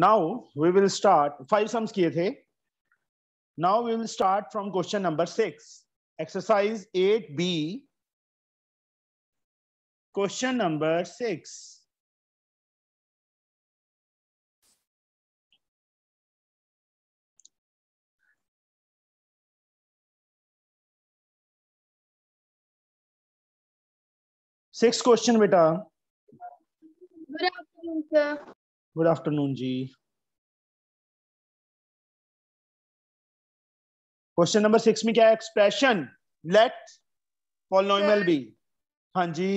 Now we will start five sums किए थे now we will start from question number six exercise eight B question number six six question बेटा good afternoon sir good afternoon जी question number six में क्या है expression late polynomial B हाँ जी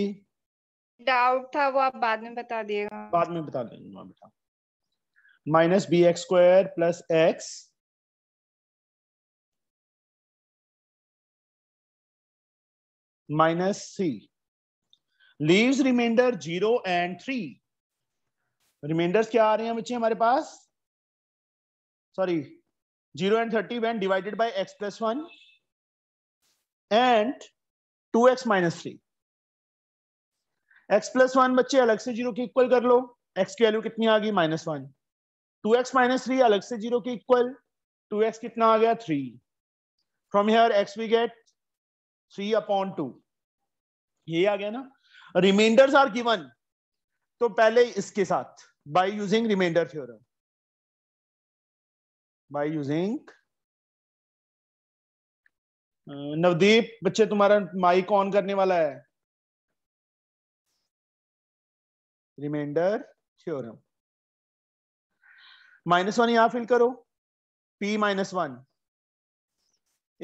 doubt था वो आप बाद में बता दिएगा बाद में बता देंगे हाँ बेटा minus B X square plus X minus C leaves remainder zero and three remainders क्या आ रहे हैं बच्चे हमारे पास sorry zero and thirty one divided by X plus one and two X minus three X plus one बच्चे अलग से जीरो के इक्वल कर लो एक्स की वैल्यू कितनी आ गई minus one two X minus three अलग से जीरो के इक्वल टू एक्स कितना आ गया three from here X we get three upon two ये आ गया ना रिमाइंडर्स आर गिवन तो पहले इसके साथ by using remainder theorem by using Navdeep uh, बच्चे तुम्हारा माइक ऑन करने वाला है रिमाइंडर थ्योरम माइनस वन यहां फिल करो पी माइनस वन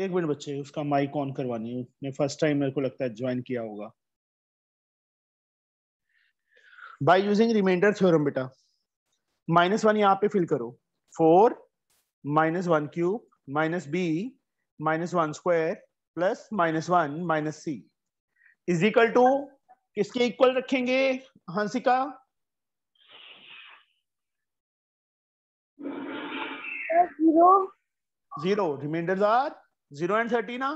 एक मिनट बच्चे उसका माइक ऑन करवानी है फर्स्ट टाइम मेरे को लगता है ज्वाइन किया होगा बाय यूजिंग रिमाइंडर थ्योरम बेटा माइनस वन यहाँ पे फिल करो four minus one cube minus B minus one square plus minus one minus C is equal to किसके इक्वल रखेंगे Hansika zero zero or zero and thirty ना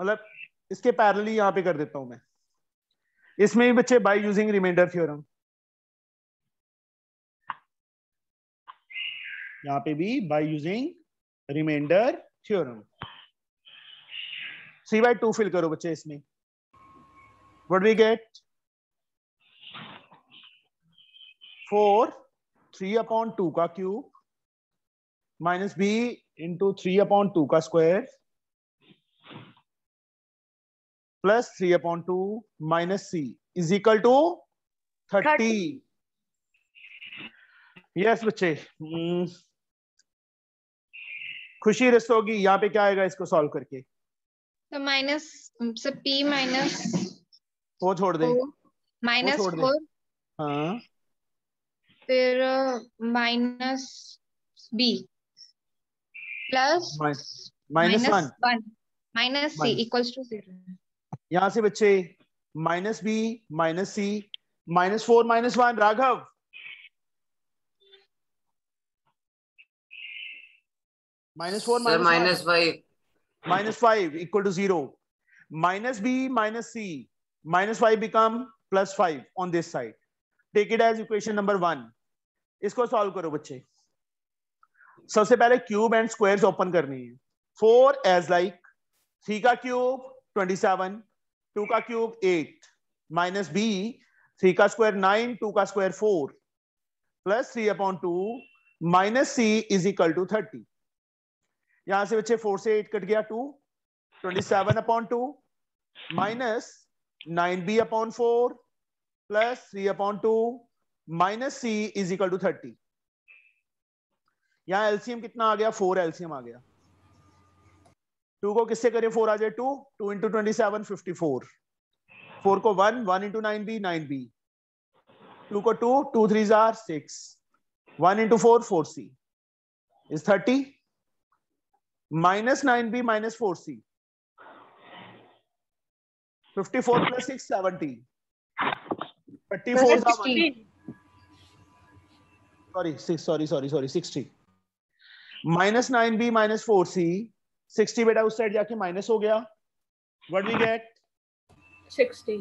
मतलब इसके parallel यहाँ पे कर देता हूं मैं इसमें भी बच्चे बाय यूजिंग रिमाइंडर थ्योरम यहाँ पे भी by using remainder theorem C by two fill करो बच्चे इसमें what we get four three upon two का cube minus B into three upon two का square plus three upon two minus C is equal to thirty yes बच्चे hmm. Khushi रिस्ट होगी यहाँ पे क्या आएगा इसको सॉल्व करके तो माइनस से पी माइनस वो छोड़ दे माइनस फोर हाँ फिर minus B plus minus one minus C equal to zero यहाँ से बच्चे minus B minus C minus four minus one Raghav minus four minus five minus 5 equal to 0 minus b minus c minus 5 become plus 5 on this side take it as equation number 1 इसको solve करो बच्चे सबसे पहले cube and squares open करनी है four as like three का cube twenty seven two का cube eight minus B three का स्क्वायर नाइन टू का square four plus three upon two minus C is equal to thirty यहां से बच्चे four से एट कट गया two twenty seven upon two minus nine B upon four plus three upon two minus C is equal to thirty यहां LCM कितना आ गया four LCM आ गया टू को किससे करें फोर आ जाए two two into twenty seven fifty four four को one one into nine B nine B two को टू टू थ्री जार six one into four four C is thirty minus nine B minus four C fifty four plus six seventeen thirty four sorry six sorry sorry sorry sixty minus nine B minus four C sixty बेटा उस side जाके minus हो गया what we get sixty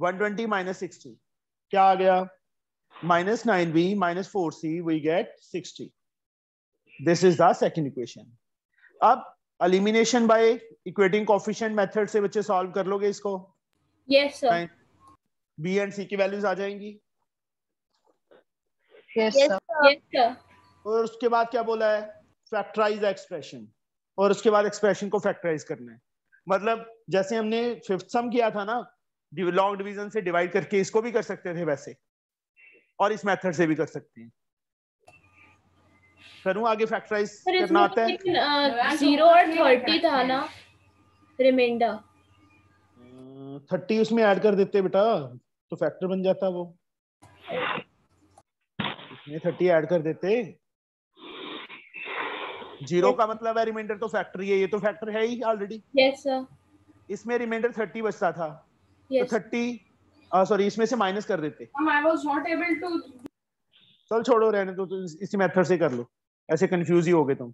one twenty minus sixty क्या आ गया minus nine B minus four C we get sixty this is the second equation अब elimination by equating coefficient method से बच्चे सॉल्व कर लोगे इसको yes sir B and C की वैल्यूज आ जाएंगी यस सर और उसके बाद क्या बोला है फैक्टराइज एक्सप्रेशन और उसके बाद एक्सप्रेशन को फैक्टराइज करना है मतलब जैसे हमने फिफ्थ सम किया था ना लॉन्ग डिवीजन से डिवाइड करके इसको भी कर सकते थे वैसे और इस मेथड से भी कर सकते हैं करूं आगे फैक्टराइज करना आता है जीरो और थर्टी था ना रिमाइंडर थर्टी उसमें ऐड कर देते बेटा तो फैक्टर बन जाता वो इसमें थर्टी ऐड कर देते जीरो का मतलब है रिमाइंडर तो फैक्टर ही है ये तो फैक्टर है ही ऑलरेडी यस सर इसमें रिमाइंडर थर्टी बचता था तो yes. तो थर्टी सॉरी इसमें से माइनस कर देते चल छोड़ो रहने दो तो इसी मेथड से कर लो ऐसे कंफ्यूज ही हो गए तुम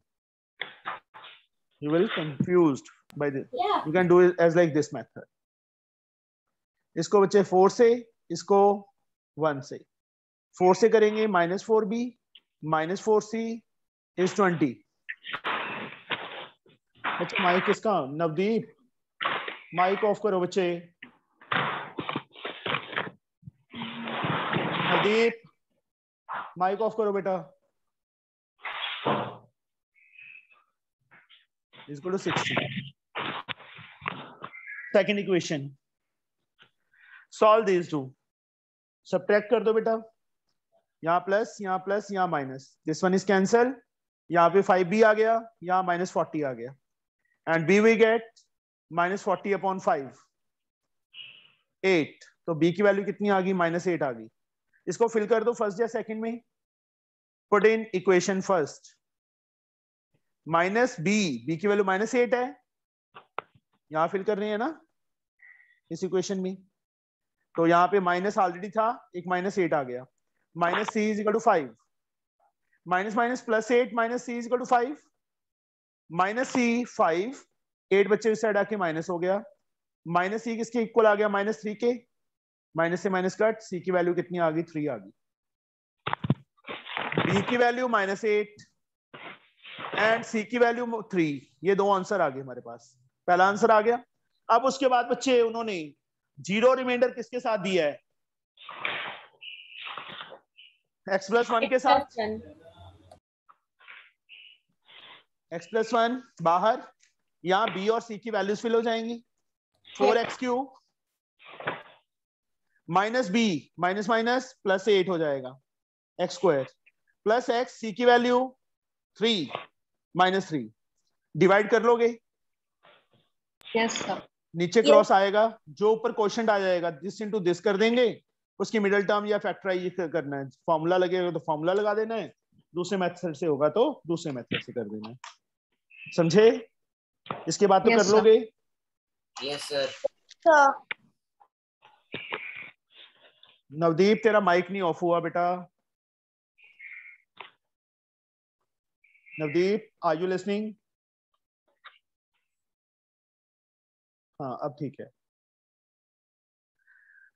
you will confused by this you can do it as like this method इसको बच्चे फोर से इसको वन से फोर से करेंगे minus four B minus four C is twenty अच्छा माइक किसका नवदीप माइक ऑफ करो बच्चे नवदीप माइक ऑफ करो बेटा इसको two sixty second equation solve this too सब कर दो बेटा यहाँ प्लस यहाँ प्लस यहाँ minus this one is cancel यहाँ पे फाइव बी आ गया यहाँ माइनस फोर्टी आ गया and B we get minus forty upon five eight तो बी की वैल्यू कितनी आ गई माइनस एट आ गई इसको फिल कर दो फर्स्ट या सेकंड में put in equation first minus B B की वैल्यू माइनस एट है यहां फिल कर रही है ना इस इक्वेशन में तो यहां पे माइनस ऑलरेडी था एक माइनस एट आ गया minus C is equal to five minus minus plus eight minus C is equal to five minus C five eight बच्चे इस साइड आके माइनस हो गया माइनस सी किसके इक्वल आ गया माइनस थ्री के माइनस से माइनस कट सी की वैल्यू कितनी आ गई थ्री आ गई बी की value minus eight and C की वैल्यू थ्री ये दो आंसर आ गए हमारे पास पहला आंसर आ गया अब उसके बाद बच्चे उन्होंने जीरो रिमाइंडर किसके साथ दिया है एक्स प्लस वन के साथ एक्स प्लस वन बाहर यहां बी और सी की वैल्यूज फिल हो जाएंगी four X cube minus B minus minus plus eight हो जाएगा X square plus X C की value three minus three divide कर लोगे yes, नीचे क्रॉस yes. आएगा जो ऊपर क्वेश्चन आ जाएगा दिस इनटू दिस कर देंगे उसकी मिडिल टर्म या फैक्टराइज करना है फॉर्मूला लगेगा तो फॉर्मूला लगा देना है दूसरे मेथड से होगा तो दूसरे मेथड से कर देना है समझे इसके बाद तो yes, कर लोगे यस सर नवदीप तेरा माइक नहीं ऑफ हुआ बेटा नवदीप आर यू लिसनिंग हाँ अब ठीक है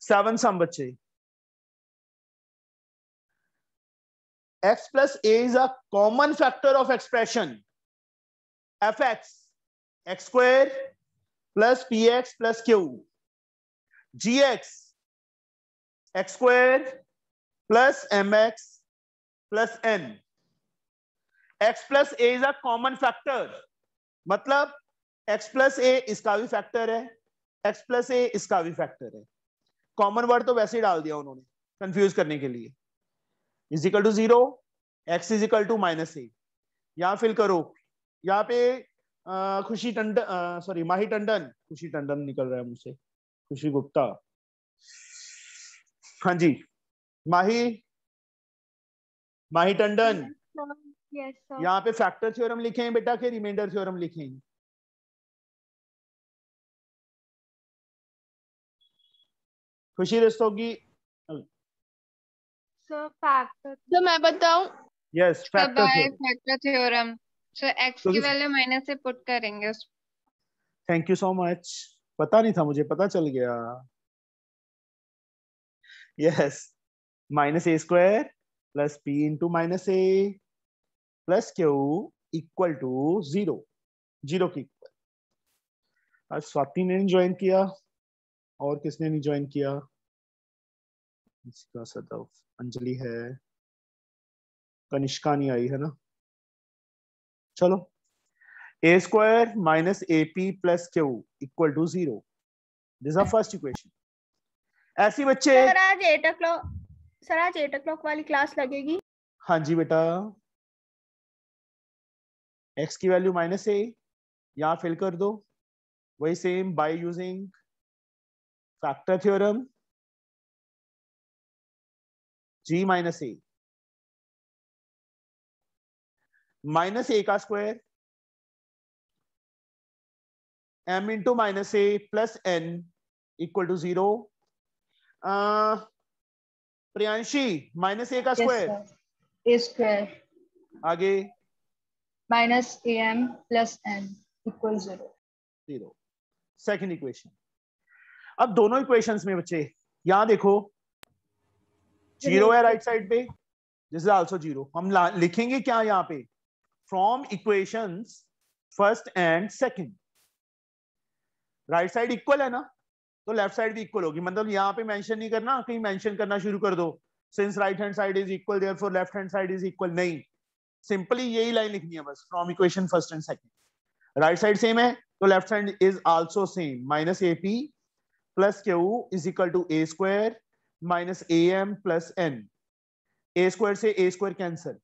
सेवन सम बच्चे X plus A is a common factor of expression F X X square plus P X plus Q G X X square plus M X plus N X plus A is a common factor मतलब X plus A इसका भी factor है x plus A इसका भी factor है common word तो वैसे ही डाल दिया उन्होंने कंफ्यूज करने के लिए is equal to zero X is equal to minus A यहां फिल करो यहाँ पे खुशी टंडन सॉरी माही टंडन खुशी टंडन निकल रहा है मुझसे खुशी गुप्ता हाँ जी माही माही टंडन yes, यहाँ पे फैक्टर थ्योरम लिखे हैं बेटा के रिमाइंडर थ्योरम लिखे हैं खुशी रस्तोगी सर तो मैं बताऊं yes factor theorem so X की वैल्यू माइनस से पुट करेंगे थैंक यू सो मच पता नहीं था मुझे पता चल गया yes minus a square plus p into minus a plus q equal to zero zero ki आज स्वाति ने नहीं ज्वाइन किया और किसने नहीं ज्वाइन किया अंजलि है कनिष्का नहीं आई है ना चलो A square minus A P plus Q equal to zero first equation ऐसी बच्चे सर आज एट क्लॉक सर आज एट क्लॉक वाली क्लास लगेगी हाँ जी बेटा एक्स की वैल्यू माइनस ए यहाँ फिल कर दो वही same by using factor theorem G minus A minus A का square M into minus A plus N equal to zero Priyanshi minus A का स्क्वायर ए स्क्वायर आगे minus A M plus N equal zero zero second equation अब दोनों equations में बच्चे यहां देखो जीरो है राइट साइड पे दिस इज आल्सो जीरो हम लिखेंगे क्या यहाँ पे from equations first and second right side equal है ना तो लेफ्ट साइड भी इक्वल होगी मतलब यहाँ पे मेंशन नहीं करना कहीं मेंशन करना शुरू कर दो since right hand side is equal therefore left hand side is equal नहीं सिंपली यही लाइन लिखनी है बस from equation first and second right side same है तो left hand is also same minus A P plus Q is equal to A square minus A M plus N A square से A square cancel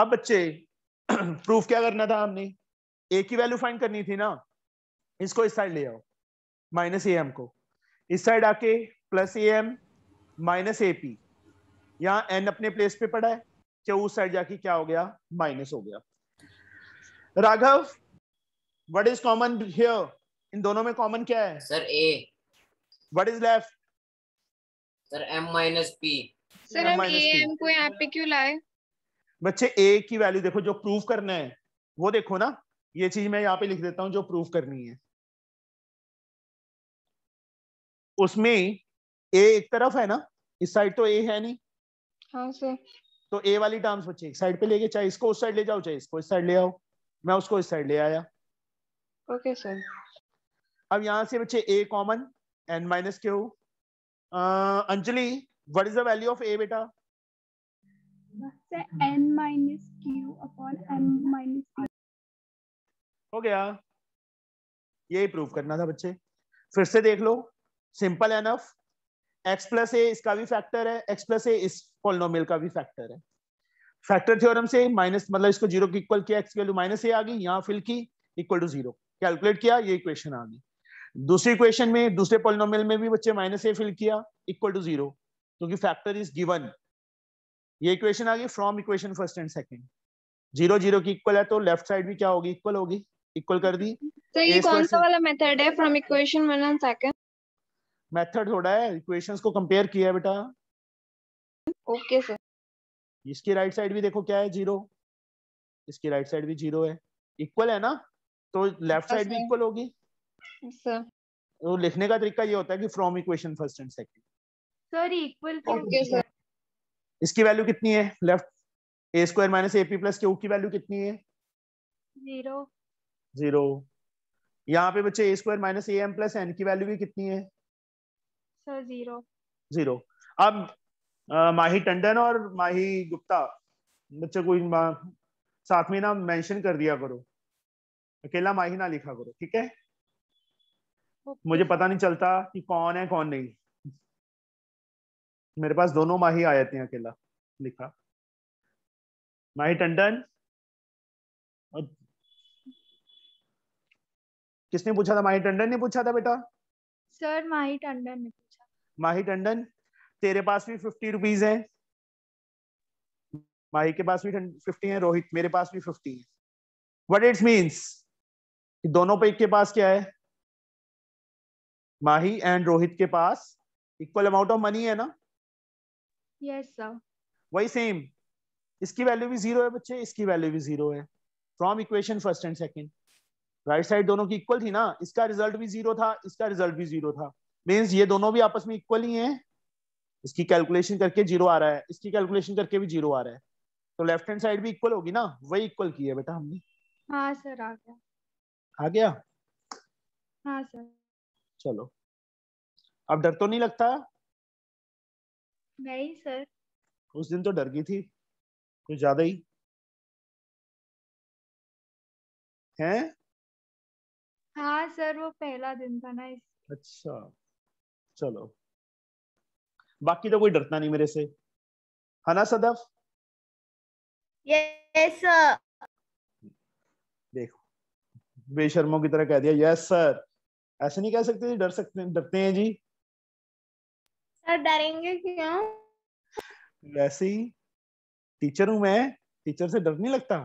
अब बच्चे proof क्या करना था हमने ए की वैल्यू फाइंड करनी थी ना इसको इस साइड ले आओ माइनस ए एम को इस साइड आके plus A M minus A P यहाँ एन अपने प्लेस पे पड़ा है क्या उस साइड जाके क्या हो गया माइनस हो गया Raghav what is common here in दोनों में कॉमन क्या है sir A what is left sir M minus P sir हम ए एम को यहाँ पे क्यों लाए बच्चे ए की वैल्यू देखो जो प्रूफ करना है वो देखो ना ये चीज मैं यहाँ पे लिख देता हूँ जो प्रूफ करनी है उसमें ए एक तरफ है ना इस साइड तो ए है नहीं हाँ सर तो ए वाली टर्म्स बचे एक साइड पे लेके चाहे इसको उस साइड ले जाओ चाहे इसको इस साइड ले आओ मैं उसको इस साइड ले आया ओके सर अब यहाँ से बच्चे A common N minus Q Anjali what is the value of A बेटा N minus Q upon N minus हो गया यही प्रूव करना था बच्चे फिर से देख लो simple enough X plus A इसका भी फैक्टर है एक्स प्लस ए इस पॉलिनोमियल का भी फैक्टर है फैक्टर थ्योरम से माइनस मतलब इसको जीरो की इक्वल किया एक्स वैल्यू माइनस ए आ गई यहाँ फिल की इक्वल टू जीरो कैलकुलेट किया ये इक्वेशन आ गई दूसरी इक्वेशन में दूसरे पॉलिनोमियल में भी बच्चे माइनस ए फिल किया इक्वल टू जीरो क्योंकि फैक्टर इज गिवन ये इक्वेशन आ गई from equation first and second zero zero की इक्वल है तो लेफ्ट साइड भी क्या होगी इक्वल होगी इक्वल कर दी तो ये कौन सा वाला मेथड है from equation one and second method थोड़ा है इक्वेशंस को कंपेयर किया है बेटा ओके सर इसकी राइट साइड भी देखो क्या है जीरो इसकी राइट साइड भी जीरो है इक्वल है ना तो लेफ्ट साइड भी इक्वल होगी सर तो लिखने का तरीका ये होता है कि from equation first and second sir equal okay sir इसकी वैल्यू कितनी है left A square minus A P plus Q की वैल्यू कितनी है जीरो जीरो यहाँ पे बच्चे A square minus A M plus N की वैल्यू भी कितनी है जीरो अब माही टंडन और माही गुप्ता बच्चे को साथ में ना मेंशन कर दिया करो अकेला माही ना लिखा करो ठीक है मुझे पता नहीं चलता कि कौन है कौन नहीं मेरे पास दोनों माही आए थे अकेला लिखा माही टंडन और किसने पूछा था माही टंडन ने पूछा था बेटा सर माही टंडन ने माही टंडन तेरे पास भी फिफ्टी रुपीज है माही के पास भी फिफ्टी है रोहित मेरे पास भी फिफ्टी है वट इट्स मीन्स दोनों पे के पास क्या है माही एंड रोहित के पास इक्वल अमाउंट ऑफ मनी है ना यस सर वही सेम इसकी वैल्यू भी जीरो है बच्चे इसकी वैल्यू भी जीरो है from equation first and second right side दोनों की इक्वल थी ना इसका रिजल्ट भी जीरो था इसका रिजल्ट भी जीरो था मीन्स ये दोनों भी आपस में इक्वल ही हैं इसकी कैलकुलेशन करके जीरो आ रहा है इसकी कैलकुलेशन करके भी जीरो आ रहा है तो लेफ्ट हैंड साइड भी इक्वल होगी ना वही इक्वल की है बेटा हमने हाँ सर आ गया आ गया हाँ सर चलो अब डर तो नहीं लगता नहीं सर उस दिन तो डर गई थी कुछ ज्यादा ही हैं हाँ सर वो पहला दिन था ना इस अच्छा चलो बाकी तो कोई डरता नहीं मेरे से है ना सदफ यस देखो बेशर्मो की तरह कह दिया यस yes, सर ऐसे नहीं कह सकते जी डर सकते डरते हैं जी सर डरेंगे क्यों वैसे ही टीचर हूं मैं टीचर से डर नहीं लगता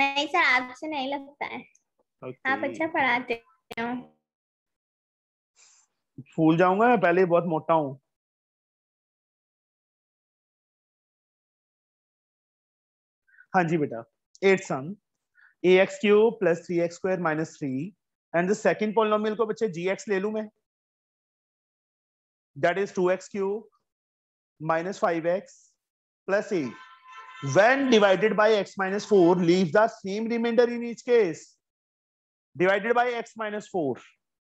नहीं सर आपसे नहीं लगता है okay. आप अच्छा पढ़ाते हो फूल जाऊंगा या पहले ही बहुत मोटा हूं हाँ जी बेटा एट सन A X cube plus three X square minus three and the second polynomial को बच्चे जी एक्स ले लू मैं that is two X cube minus five X plus A when divided by X minus four leave the same remainder in each case divided by X minus four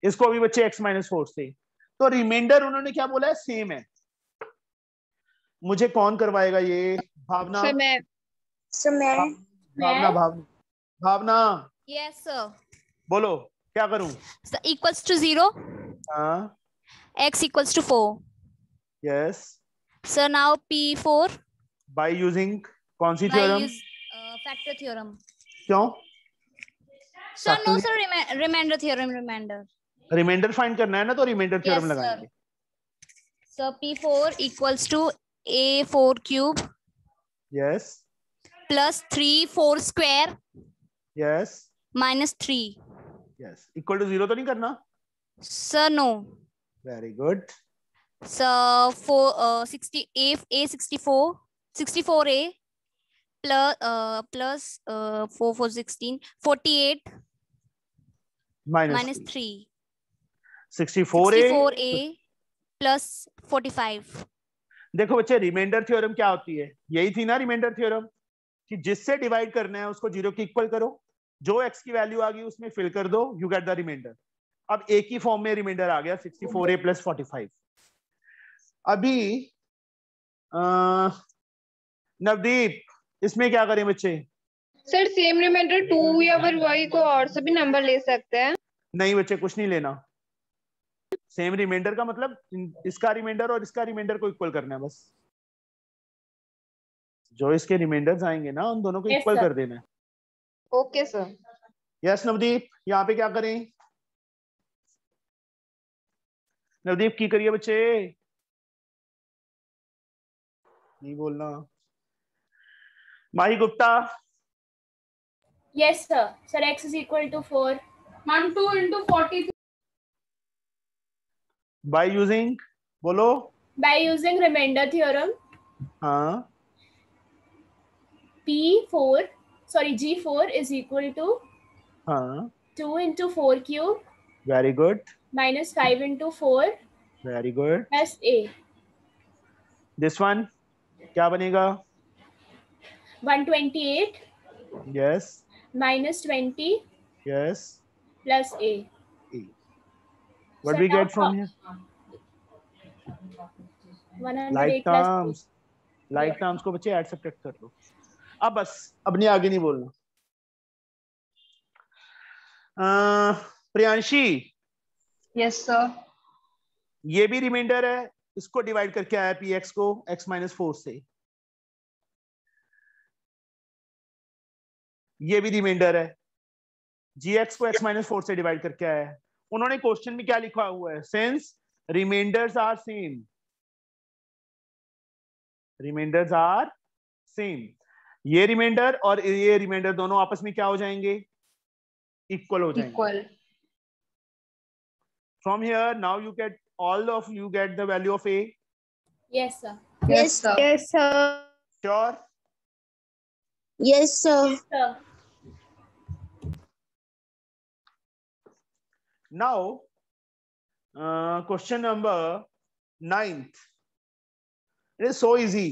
इसको अभी बच्चे x minus four से तो reminder उन्होंने क्या बोला है same है मुझे कौन करवाएगा ये भावना सर मैं भावना भावना भावना यस सर बोलो क्या करूं equals to zero X equals to four yes sir now P four by using कौन सी थ्योरम फैक्टर थ्योरम क्यों sir no sir remainder theorem remainder remainder find करना है ना तो रिमाइंडर थ्योरम लगाएंगे sir P four equals to A four cube yes plus three four square yes minus three yes equal to zero तो नहीं करना sir no very good so four sixty A A A plus plus four four sixteen forty eight minus three देखो बच्चे remainder theorem क्या होती है यही थी ना रिमाइंडर थ्योरम कि जिससे डिवाइड करना है उसको जीरो की इक्वल करो जो एक्स की वैल्यू आ गई उसमें फिल कर दो यू गेट द रिमाइंडर अब एक ही फॉर्म में रिमाइंडर आ गया sixty four A plus forty five अभी आ, नवदीप इसमें क्या करें बच्चे सर सेम रिमाइंडर टू या फिर वही को और से भी नंबर ले सकते हैं नहीं बच्चे कुछ नहीं लेना सेम रिमाइंडर का मतलब इसका रिमाइंडर और इसका रिमाइंडर को इक्वल करना है बस जो इसके रिमाइंडर आएंगे ना उन दोनों को इक्वल कर देना है ओके सर यस नवदीप यहाँ पे क्या करें नवदीप की करिए बच्चे नहीं बोलना Mahi Gupta yes sir sir X is equal to four ma'am two into forty by using बोलो by using remainder theorem हाँ p four sorry g four is equal to हाँ two into four cube very good minus five into four very good plus a this one क्या बनेगा 128 yes minus 20 yes plus a What we get from here? Like terms, like terms को बच्चे add subtract कर लो अब बस अब नहीं आगे नहीं बोलना प्रियांशी Yes sir. ये भी remainder है इसको divide करके आया पी एक्स को x minus four से ये भी रिमाइंडर है जी एक्स को एक्स माइनस फोर से डिवाइड करके आया है उन्होंने क्वेश्चन में क्या लिखा हुआ है since remainders are same remainders are same ये रिमाइंडर और ये रिमाइंडर दोनों आपस में क्या हो जाएंगे इक्वल हो जाएंगे equal from here now you get all of you get the value of a yes sir yes sir yes sir sure yes sir, yes, sir. now uh, question number ninth it is so easy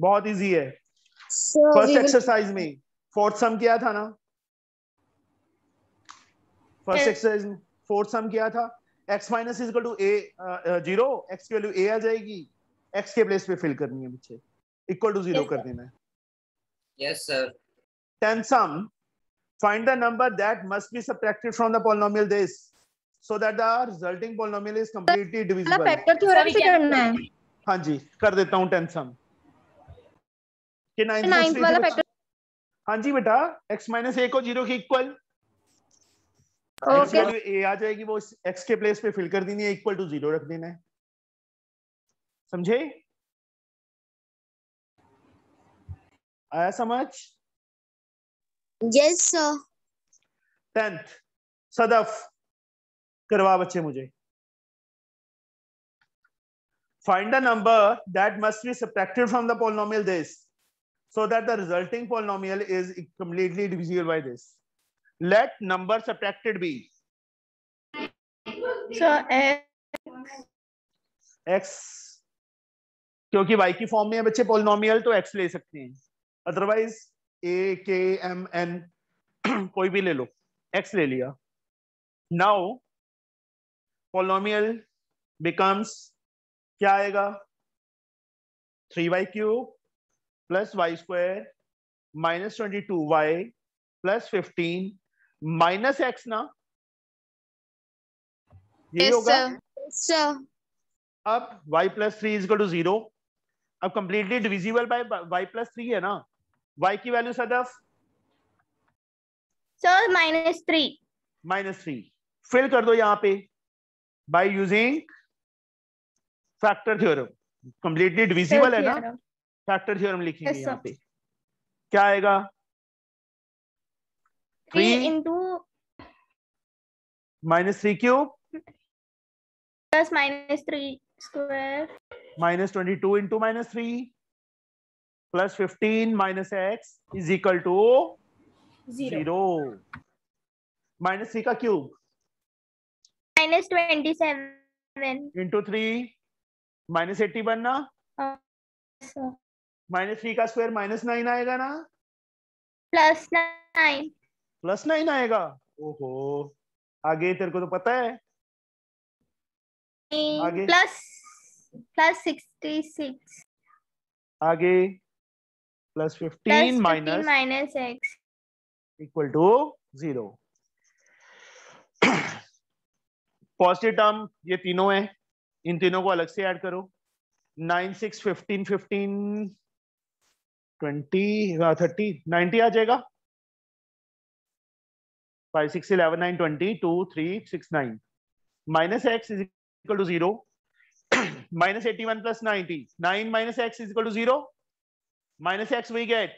बहुत easy है first exercise में fourth sum किया था ना first exercise में fourth sum किया था x minus is equal to a zero x की वैल्यू a आ जाएगी x के प्लेस पे फिल करनी है मुझे इक्वल टू जीरो कर देना है yes sir tenth sum Find the number that must be subtracted from the polynomial this, so that the resulting polynomial is completely divisible. Factor theorem se karna hai हाँ जी, कर देता हूँ tenth sum. कि ninth वाला factor. हाँ जी बेटा, x minus a को zero के equal. Okay okay. ए आ जाएगी वो x के प्लेस पे फिल कर देनी है इक्वल टू जीरो रख देना है समझे आया समझ yes sir tenth sadaf करवा बच्चे मुझे find a number that must be subtracted from the polynomial this so that the resulting polynomial is completely divisible by this let number subtracted be so x x क्योंकि y की form में है बच्चे polynomial तो x ले सकते हैं otherwise ए के एम एन कोई भी ले लो एक्स ले लिया नाउ पोलोमियल बिकम्स क्या आएगा three y cube plus y square minus twenty two y plus fifteen minus x ना ये yes, होगा sir. अब y plus three is equal to zero अब completely divisible by y plus three है ना वाई की वैल्यू सदफ sir minus three minus three fill कर दो यहाँ पे by using factor theorem completely divisible है ना फैक्टर थ्योरम लिखेंगे yes, पे क्या आएगा three into minus three cube plus minus three square minus twenty two into minus three plus fifteen minus x is equal to zero minus three का cube minus twenty seven into three minus eighty बनना minus three का square minus nine आएगा ना plus nine plus nine आएगा ओहो आगे तेरे को तो पता है आगे प्लस प्लस सिक्सटी सिक्स आगे plus fifteen minus minus x equal to zero positive term ये तीनों है इन तीनों को अलग से ऐड करो nine six fifteen fifteen twenty thirty ninety आ जाएगा five six eleven nine twenty two three six nine minus x is equal to zero minus eighty one plus ninety nine minus x is equal to zero Minus x we get.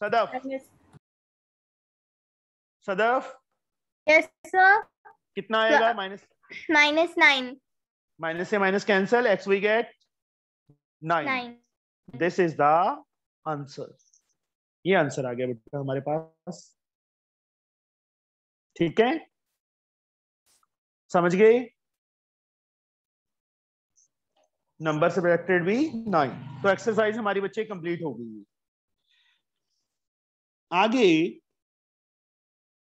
Sadaf. Sadaf. Yes, sir. कितना आएगा minus minus nine minus से minus cancel x we get nine this is the answer ये answer आ गया बेटा हमारे पास ठीक है समझ गए नंबर सब्रैक्टेड भी नाइन तो एक्सरसाइज हमारी बच्चे कंप्लीट हो गई आगे